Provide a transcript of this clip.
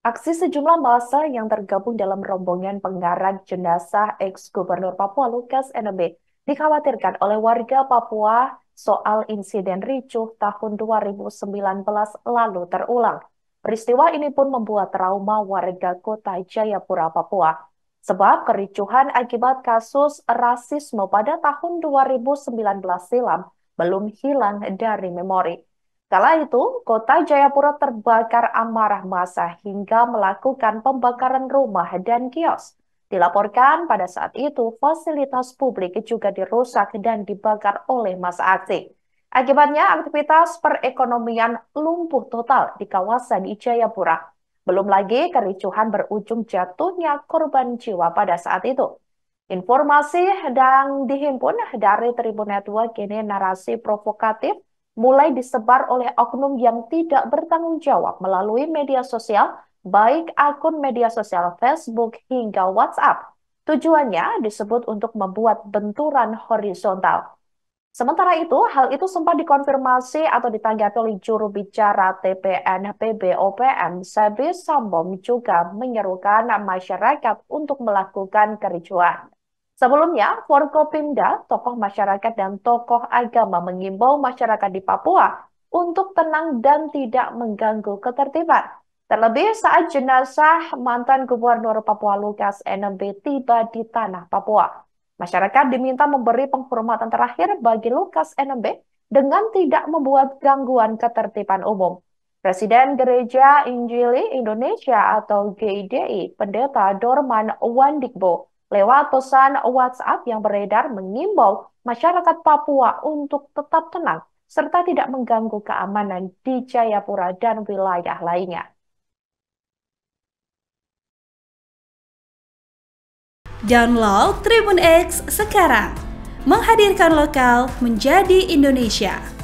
Aksi sejumlah massa yang tergabung dalam rombongan pengarah jenazah ex-gubernur Papua Lukas NMB dikhawatirkan oleh warga Papua soal insiden ricuh tahun 2019 lalu terulang. Peristiwa ini pun membuat trauma warga kota Jayapura, Papua. Sebab kericuhan akibat kasus rasisme pada tahun 2019 silam belum hilang dari memori. Kala itu, kota Jayapura terbakar amarah masa hingga melakukan pembakaran rumah dan kios. Dilaporkan pada saat itu, fasilitas publik juga dirusak dan dibakar oleh masa aksi. Akibatnya, aktivitas perekonomian lumpuh total di kawasan Jayapura. Belum lagi kericuhan berujung jatuhnya korban jiwa pada saat itu. Informasi yang dihimpun dari Tribun Network ini narasi provokatif mulai disebar oleh oknum yang tidak bertanggung jawab melalui media sosial, baik akun media sosial Facebook hingga WhatsApp. Tujuannya disebut untuk membuat benturan horizontal. Sementara itu, hal itu sempat dikonfirmasi atau ditanggapi oleh juru bicara TPN PBOPM, Sebi Sambom juga menyerukan masyarakat untuk melakukan kericuan. Sebelumnya, Forkopimda, tokoh masyarakat dan tokoh agama mengimbau masyarakat di Papua untuk tenang dan tidak mengganggu ketertiban. Terlebih saat jenazah mantan Gubernur Papua Lukas NMB tiba di tanah Papua. Masyarakat diminta memberi penghormatan terakhir bagi Lukas NMB dengan tidak membuat gangguan ketertiban umum. Presiden Gereja Injili Indonesia atau GIDI, Pendeta Dorman Wandikbo, lewat pesan WhatsApp yang beredar mengimbau masyarakat Papua untuk tetap tenang serta tidak mengganggu keamanan di Jayapura dan wilayah lainnya. Download Tribun X sekarang, menghadirkan lokal menjadi Indonesia.